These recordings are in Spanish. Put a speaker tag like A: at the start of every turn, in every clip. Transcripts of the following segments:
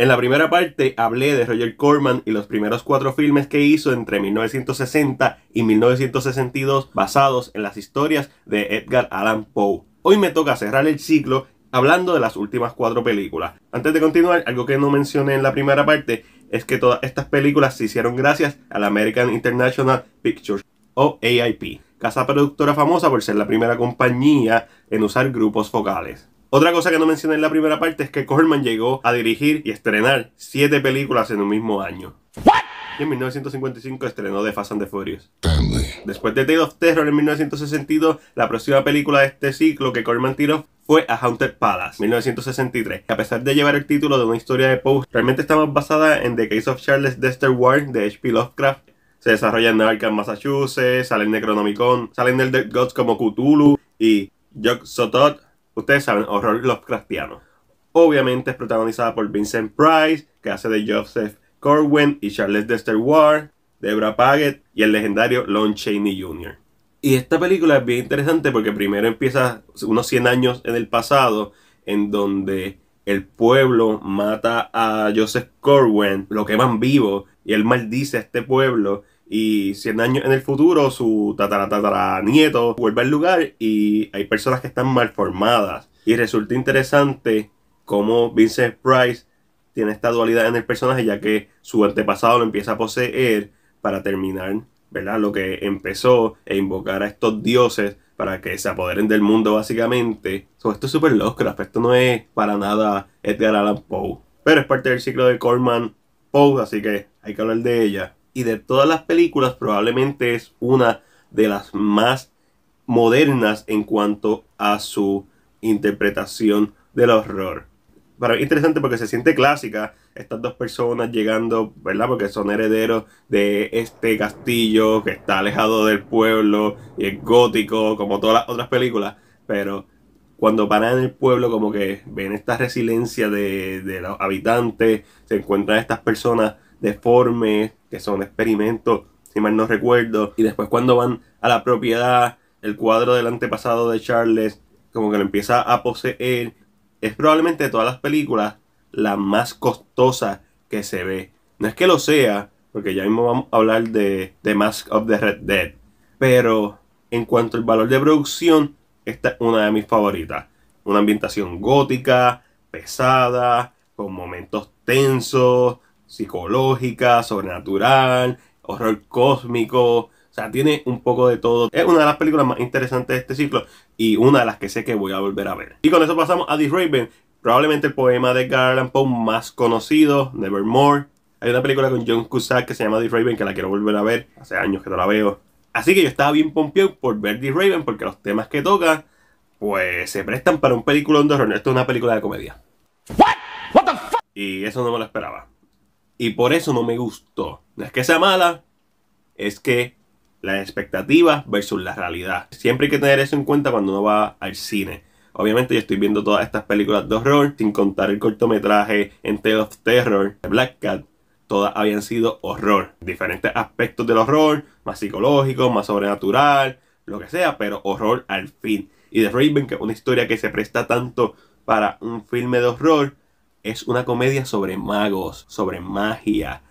A: En la primera parte hablé de Roger Corman y los primeros cuatro filmes que hizo entre 1960 y 1962 basados en las historias de Edgar Allan Poe. Hoy me toca cerrar el ciclo hablando de las últimas cuatro películas. Antes de continuar, algo que no mencioné en la primera parte es que todas estas películas se hicieron gracias a la American International Pictures o AIP, casa productora famosa por ser la primera compañía en usar grupos focales. Otra cosa que no mencioné en la primera parte es que Corman llegó a dirigir y estrenar siete películas en un mismo año. Y en 1955 estrenó The Fast and the Furious. Después de Tale of Terror en 1962, la próxima película de este ciclo que Corman tiró fue A Haunted Palace, 1963, que a pesar de llevar el título de una historia de post, realmente está más basada en The Case of Charles Dexter Ward de H.P. Lovecraft. Se desarrolla en Arkham, Massachusetts, sale en Necronomicon, salen el Dead Gods como Cthulhu y Jock Sotot, ustedes saben, horror Lovecraftiano. Obviamente es protagonizada por Vincent Price, que hace de Joseph Corwin y Charles Dexter Ward, Deborah Paget y el legendario Lon Chaney Jr. Y esta película es bien interesante porque primero empieza unos 100 años en el pasado, en donde el pueblo mata a Joseph Corwin, lo queman vivo, y él maldice a este pueblo y 100 años en el futuro su nieto vuelve al lugar y hay personas que están mal formadas. Y resulta interesante cómo Vincent Price tiene esta dualidad en el personaje ya que su antepasado lo empieza a poseer para terminar, ¿verdad? Lo que empezó e invocar a estos dioses para que se apoderen del mundo básicamente. esto es super Lovecraft, esto no es para nada Edgar Allan Poe. Pero es parte del ciclo de Coleman Poe, así que hay que hablar de ella y de todas las películas probablemente es una de las más modernas en cuanto a su interpretación del horror. Para mí es interesante porque se siente clásica estas dos personas llegando, ¿verdad? Porque son herederos de este castillo que está alejado del pueblo y es gótico como todas las otras películas, pero cuando paran en el pueblo como que ven esta resiliencia de, de los habitantes, se encuentran estas personas deformes, que son experimentos, si mal no recuerdo. Y después cuando van a la propiedad, el cuadro del antepasado de Charles, como que lo empieza a poseer. Es probablemente de todas las películas la más costosa que se ve. No es que lo sea, porque ya mismo vamos a hablar de The Mask of the Red Dead. Pero en cuanto al valor de producción, esta es una de mis favoritas. Una ambientación gótica, pesada, con momentos tensos, psicológica, sobrenatural, horror cósmico. O sea, tiene un poco de todo. Es una de las películas más interesantes de este ciclo y una de las que sé que voy a volver a ver. Y con eso pasamos a The Raven, probablemente el poema de Garland más conocido, Nevermore. Hay una película con John Cusack que se llama The Raven que la quiero volver a ver. Hace años que no la veo. Así que yo estaba bien pompeo por ver The Raven porque los temas que toca pues se prestan para un película de horror. Esto es una película de comedia. Y eso no me lo esperaba. Y por eso no me gustó. No es que sea mala, es que las expectativas versus la realidad. Siempre hay que tener eso en cuenta cuando uno va al cine. Obviamente yo estoy viendo todas estas películas de horror, sin contar el cortometraje en Tale of Terror, Black Cat, todas habían sido horror. Diferentes aspectos del horror, más psicológico, más sobrenatural, lo que sea, pero horror al fin. Y The Raven, que es una historia que se presta tanto para un filme de horror, es una comedia sobre magos, sobre magia.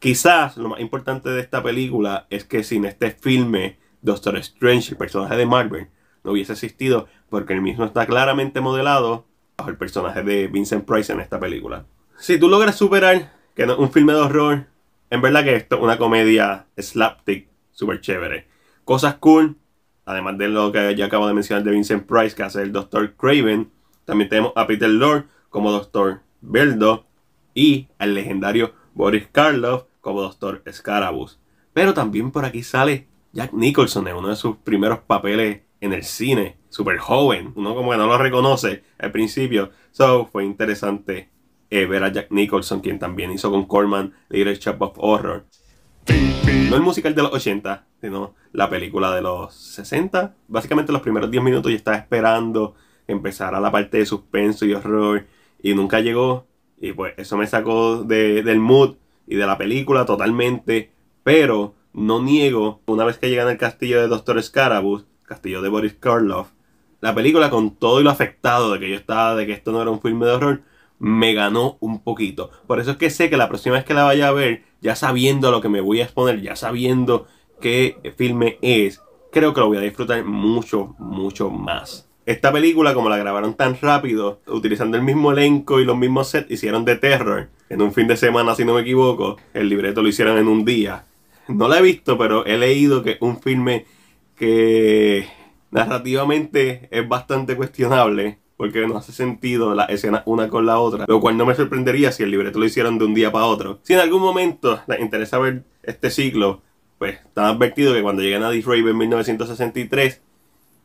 A: Quizás lo más importante de esta película es que sin este filme, Doctor Strange, el personaje de Marvel, no hubiese existido porque el mismo está claramente modelado bajo el personaje de Vincent Price en esta película. Si tú logras superar que no, un filme de horror, en verdad que esto es una comedia slapstick súper chévere. Cosas cool, además de lo que ya acabo de mencionar de Vincent Price, que hace el Doctor Craven, también tenemos a Peter Lord como Doctor Beldo y al legendario Boris Karloff como Doctor Scarabus. Pero también por aquí sale Jack Nicholson en uno de sus primeros papeles en el cine, súper joven, uno como que no lo reconoce al principio. So, fue interesante eh, ver a Jack Nicholson, quien también hizo con Corman Little Shop of Horror. No el musical de los 80, sino la película de los 60. Básicamente los primeros 10 minutos ya estaba esperando empezar a la parte de suspenso y horror y nunca llegó. Y pues eso me sacó de, del mood y de la película totalmente. Pero no niego, una vez que llegan al castillo de Doctor Scarabus, castillo de Boris Karloff, la película con todo y lo afectado de que yo estaba, de que esto no era un filme de horror, me ganó un poquito. Por eso es que sé que la próxima vez que la vaya a ver, ya sabiendo lo que me voy a exponer, ya sabiendo qué filme es, creo que lo voy a disfrutar mucho, mucho más esta película, como la grabaron tan rápido, utilizando el mismo elenco y los mismos sets, hicieron de terror. En un fin de semana, si no me equivoco, el libreto lo hicieron en un día. No la he visto, pero he leído que es un filme que narrativamente es bastante cuestionable, porque no hace sentido la escena una con la otra, lo cual no me sorprendería si el libreto lo hicieron de un día para otro. Si en algún momento les interesa ver este ciclo, pues están advertido que cuando llegan a Disraven en 1963,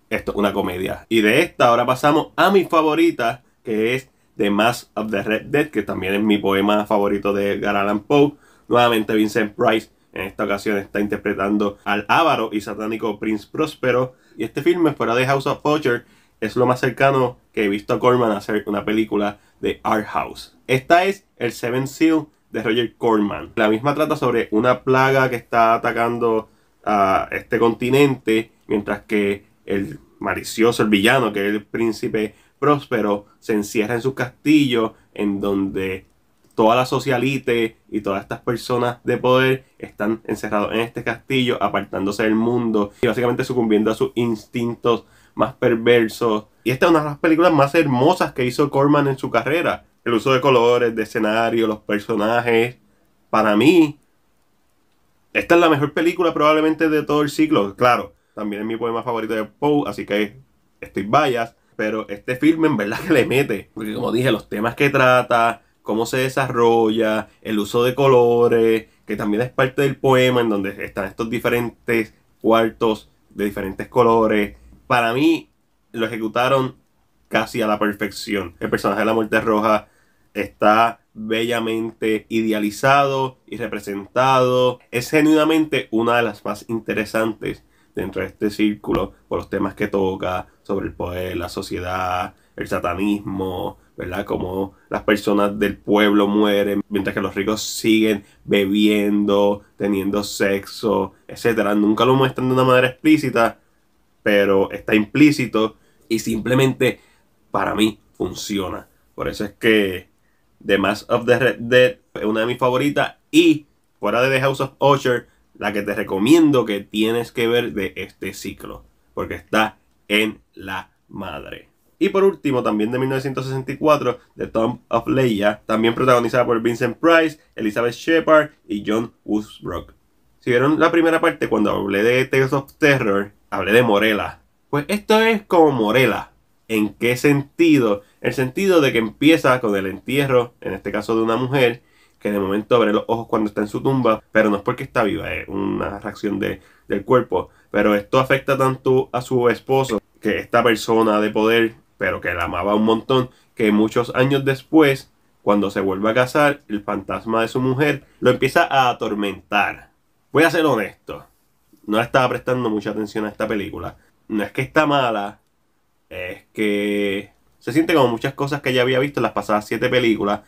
A: esto es una comedia. Y de esta ahora pasamos a mi favorita, que es The Mask of the Red Dead, que también es mi poema favorito de Garland Poe. Nuevamente Vincent Price en esta ocasión está interpretando al ávaro y satánico Prince Próspero. Y este filme, fuera de House of Butcher es lo más cercano que he visto a Corman hacer una película de Art House. Esta es El Seven Seal de Roger Corman. La misma trata sobre una plaga que está atacando a este continente, mientras que el malicioso, el villano, que es el príncipe próspero, se encierra en su castillo en donde toda la socialite y todas estas personas de poder están encerrados en este castillo, apartándose del mundo y básicamente sucumbiendo a sus instintos más perversos. Y esta es una de las películas más hermosas que hizo Corman en su carrera. El uso de colores, de escenario, los personajes. Para mí, esta es la mejor película probablemente de todo el ciclo. Claro, también es mi poema favorito de Poe, así que estoy vayas. Pero este filme en verdad que le mete. Porque como dije, los temas que trata, cómo se desarrolla, el uso de colores, que también es parte del poema en donde están estos diferentes cuartos de diferentes colores. Para mí lo ejecutaron casi a la perfección. El personaje de la muerte roja está bellamente idealizado y representado. Es genuinamente una de las más interesantes dentro de este círculo por los temas que toca sobre el poder, la sociedad, el satanismo, ¿verdad? Como las personas del pueblo mueren, mientras que los ricos siguen bebiendo, teniendo sexo, etc. Nunca lo muestran de una manera explícita, pero está implícito y simplemente para mí funciona. Por eso es que The Mass of the Red Dead es una de mis favoritas y fuera de The House of Usher la que te recomiendo que tienes que ver de este ciclo, porque está en la madre. Y por último, también de 1964, The Tomb of Leia, también protagonizada por Vincent Price, Elizabeth Shepard y John Woodsbrook. Si vieron la primera parte, cuando hablé de Tales of Terror, hablé de Morela. Pues esto es como Morela. ¿En qué sentido? El sentido de que empieza con el entierro, en este caso de una mujer, que de momento abre los ojos cuando está en su tumba, pero no es porque está viva, es una reacción del cuerpo. Pero esto afecta tanto a su esposo, que esta persona de poder, pero que la amaba un montón, que muchos años después, cuando se vuelve a casar, el fantasma de su mujer lo empieza a atormentar. Voy a ser honesto, no estaba prestando mucha atención a esta película. No es que está mala, es que se siente como muchas cosas que ya había visto en las pasadas siete películas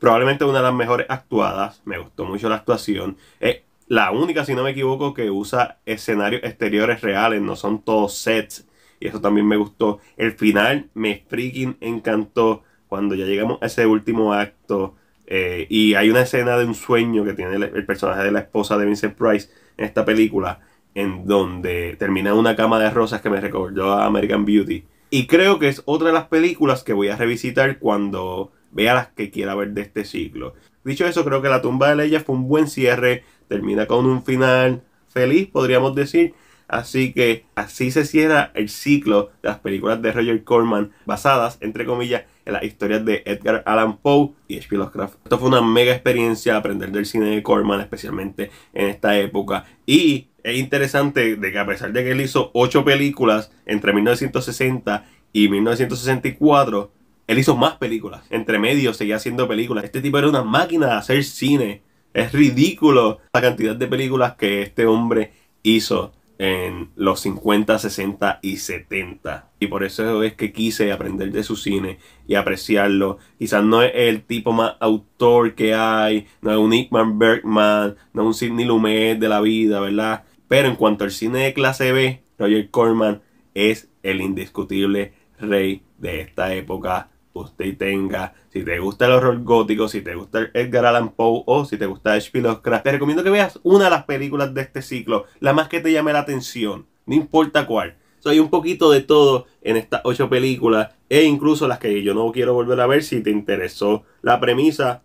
A: probablemente una de las mejores actuadas. Me gustó mucho la actuación. Es la única, si no me equivoco, que usa escenarios exteriores reales, no son todos sets. Y eso también me gustó. El final me freaking encantó cuando ya llegamos a ese último acto. Eh, y hay una escena de un sueño que tiene el, personaje de la esposa de Vincent Price en esta película, en donde termina una cama de rosas que me recordó a American Beauty. Y creo que es otra de las películas que voy a revisitar cuando vea las que quiera ver de este ciclo. Dicho eso, creo que La tumba de Leia fue un buen cierre, termina con un final feliz, podríamos decir. Así que así se cierra el ciclo de las películas de Roger Corman basadas, entre comillas, en las historias de Edgar Allan Poe y H.P. Lovecraft. Esto fue una mega experiencia aprender del cine de Corman, especialmente en esta época. Y es interesante de que a pesar de que él hizo 8 películas entre 1960 y 1964, él hizo más películas. Entre medio seguía haciendo películas. Este tipo era una máquina de hacer cine. Es ridículo la cantidad de películas que este hombre hizo en los 50, 60 y 70. Y por eso es que quise aprender de su cine y apreciarlo. Quizás no es el tipo más autor que hay, no es un Ickman Bergman, no es un Sidney Lumet de la vida, ¿verdad? Pero en cuanto al cine de clase B, Roger Corman es el indiscutible rey de esta época usted tenga. Si te gusta el horror gótico, si te gusta Edgar Allan Poe o si te gusta H.P. Lovecraft, te recomiendo que veas una de las películas de este ciclo, la más que te llame la atención, no importa cuál. hay un poquito de todo en estas ocho películas e incluso las que yo no quiero volver a ver si te interesó la premisa.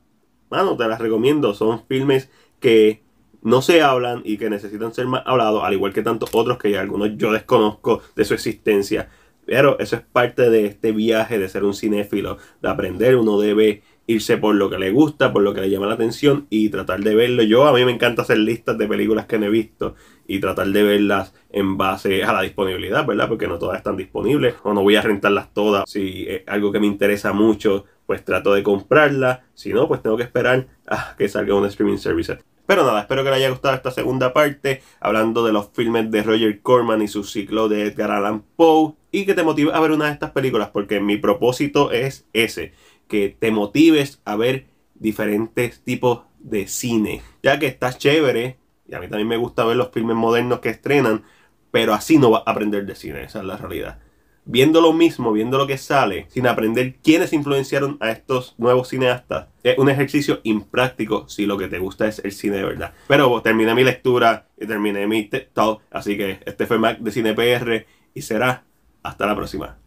A: Mano, te las recomiendo. Son filmes que no se hablan y que necesitan ser más hablados, al igual que tantos otros que algunos yo desconozco de su existencia. Pero eso es parte de este viaje de ser un cinéfilo, de aprender. Uno debe irse por lo que le gusta, por lo que le llama la atención y tratar de verlo. Yo a mí me encanta hacer listas de películas que no he visto y tratar de verlas en base a la disponibilidad, ¿verdad? Porque no todas están disponibles o no voy a rentarlas todas. Si algo que me interesa mucho, pues trato de comprarla. Si no, pues tengo que esperar a que salga un streaming service. Pero nada, espero que les haya gustado esta segunda parte hablando de los filmes de Roger Corman y su ciclo de Edgar Allan Poe y que te motive a ver una de estas películas, porque mi propósito es ese, que te motives a ver diferentes tipos de cine, ya que estás chévere, y a mí también me gusta ver los filmes modernos que estrenan, pero así no vas a aprender de cine, esa es la realidad. Viendo lo mismo, viendo lo que sale, sin aprender quiénes influenciaron a estos nuevos cineastas, es un ejercicio impráctico si lo que te gusta es el cine de verdad. Pero pues, terminé mi lectura y terminé mi todo así que este fue Mac de Cine PR y será hasta la próxima.